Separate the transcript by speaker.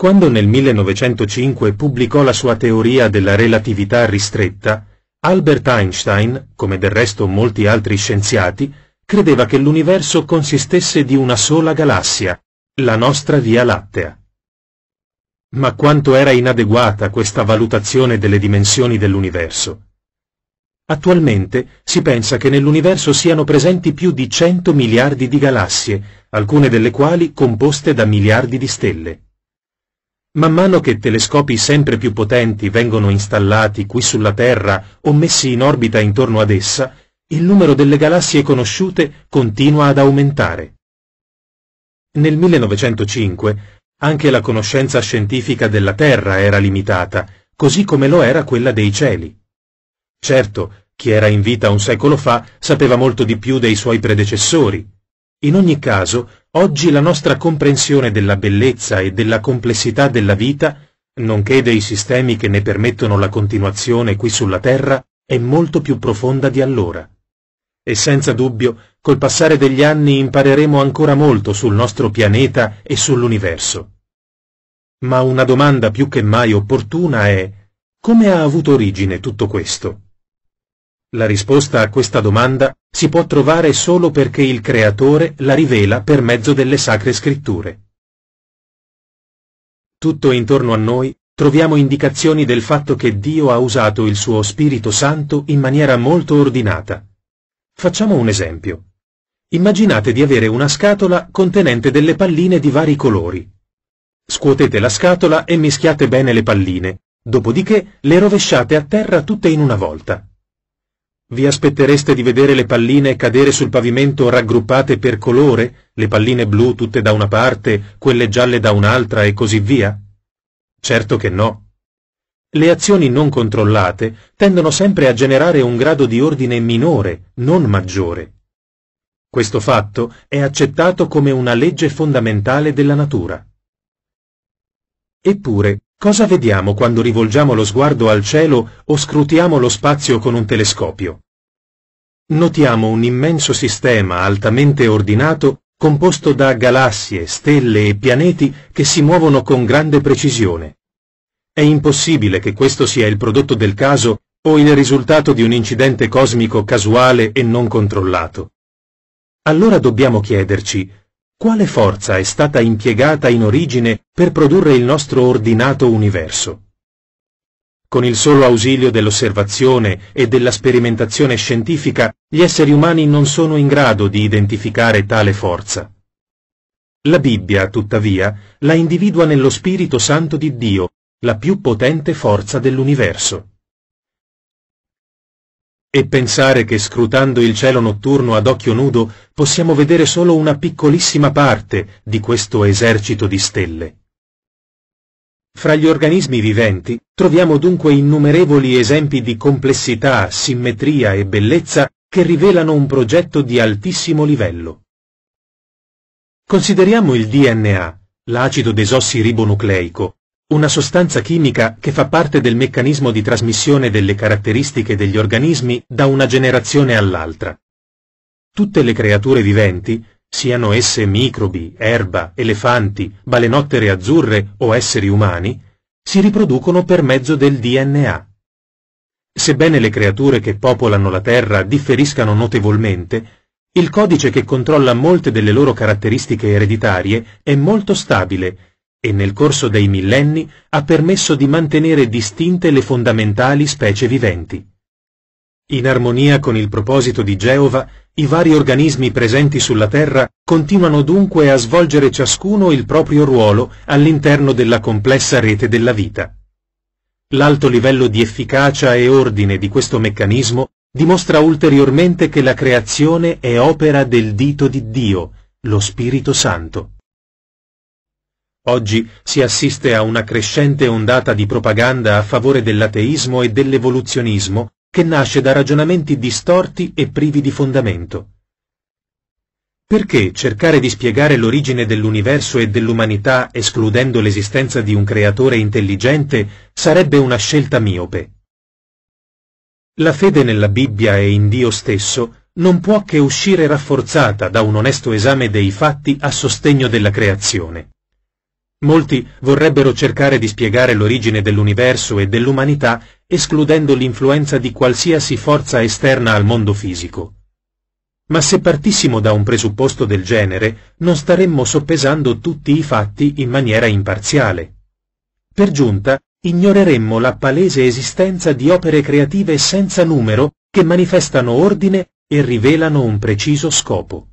Speaker 1: Quando nel 1905 pubblicò la sua teoria della relatività ristretta, Albert Einstein, come del resto molti altri scienziati, credeva che l'universo consistesse di una sola galassia, la nostra Via Lattea. Ma quanto era inadeguata questa valutazione delle dimensioni dell'universo? Attualmente si pensa che nell'universo siano presenti più di 100 miliardi di galassie, alcune delle quali composte da miliardi di stelle. Man mano che telescopi sempre più potenti vengono installati qui sulla Terra o messi in orbita intorno ad essa, il numero delle galassie conosciute continua ad aumentare. Nel 1905 anche la conoscenza scientifica della Terra era limitata, così come lo era quella dei cieli. Certo, chi era in vita un secolo fa sapeva molto di più dei suoi predecessori, in ogni caso, oggi la nostra comprensione della bellezza e della complessità della vita, nonché dei sistemi che ne permettono la continuazione qui sulla Terra, è molto più profonda di allora. E senza dubbio, col passare degli anni impareremo ancora molto sul nostro pianeta e sull'universo. Ma una domanda più che mai opportuna è come ha avuto origine tutto questo? La risposta a questa domanda si può trovare solo perché il Creatore la rivela per mezzo delle sacre scritture. Tutto intorno a noi troviamo indicazioni del fatto che Dio ha usato il suo Spirito Santo in maniera molto ordinata. Facciamo un esempio. Immaginate di avere una scatola contenente delle palline di vari colori. Scuotete la scatola e mischiate bene le palline, dopodiché le rovesciate a terra tutte in una volta. Vi aspettereste di vedere le palline cadere sul pavimento raggruppate per colore, le palline blu tutte da una parte, quelle gialle da un'altra e così via? Certo che no. Le azioni non controllate tendono sempre a generare un grado di ordine minore, non maggiore. Questo fatto è accettato come una legge fondamentale della natura. Eppure, Cosa vediamo quando rivolgiamo lo sguardo al cielo o scrutiamo lo spazio con un telescopio? Notiamo un immenso sistema altamente ordinato composto da galassie, stelle e pianeti che si muovono con grande precisione. È impossibile che questo sia il prodotto del caso o il risultato di un incidente cosmico casuale e non controllato. Allora dobbiamo chiederci quale forza è stata impiegata in origine per produrre il nostro ordinato universo? Con il solo ausilio dell'osservazione e della sperimentazione scientifica, gli esseri umani non sono in grado di identificare tale forza. La Bibbia, tuttavia, la individua nello Spirito Santo di Dio, la più potente forza dell'universo. E pensare che scrutando il cielo notturno ad occhio nudo possiamo vedere solo una piccolissima parte di questo esercito di stelle. Fra gli organismi viventi troviamo dunque innumerevoli esempi di complessità, simmetria e bellezza che rivelano un progetto di altissimo livello. Consideriamo il DNA, l'acido desossiribonucleico, una sostanza chimica che fa parte del meccanismo di trasmissione delle caratteristiche degli organismi da una generazione all'altra. Tutte le creature viventi, siano esse microbi, erba, elefanti, balenottere azzurre o esseri umani, si riproducono per mezzo del DNA. Sebbene le creature che popolano la Terra differiscano notevolmente, il codice che controlla molte delle loro caratteristiche ereditarie è molto stabile e nel corso dei millenni ha permesso di mantenere distinte le fondamentali specie viventi. In armonia con il proposito di Geova, i vari organismi presenti sulla Terra continuano dunque a svolgere ciascuno il proprio ruolo all'interno della complessa rete della vita. L'alto livello di efficacia e ordine di questo meccanismo dimostra ulteriormente che la creazione è opera del dito di Dio, lo Spirito Santo. Oggi si assiste a una crescente ondata di propaganda a favore dell'ateismo e dell'evoluzionismo, che nasce da ragionamenti distorti e privi di fondamento. Perché cercare di spiegare l'origine dell'universo e dell'umanità escludendo l'esistenza di un creatore intelligente sarebbe una scelta miope. La fede nella Bibbia e in Dio stesso non può che uscire rafforzata da un onesto esame dei fatti a sostegno della creazione. Molti vorrebbero cercare di spiegare l'origine dell'universo e dell'umanità escludendo l'influenza di qualsiasi forza esterna al mondo fisico. Ma se partissimo da un presupposto del genere, non staremmo soppesando tutti i fatti in maniera imparziale. Per giunta, ignoreremmo la palese esistenza di opere creative senza numero che manifestano ordine e rivelano un preciso scopo.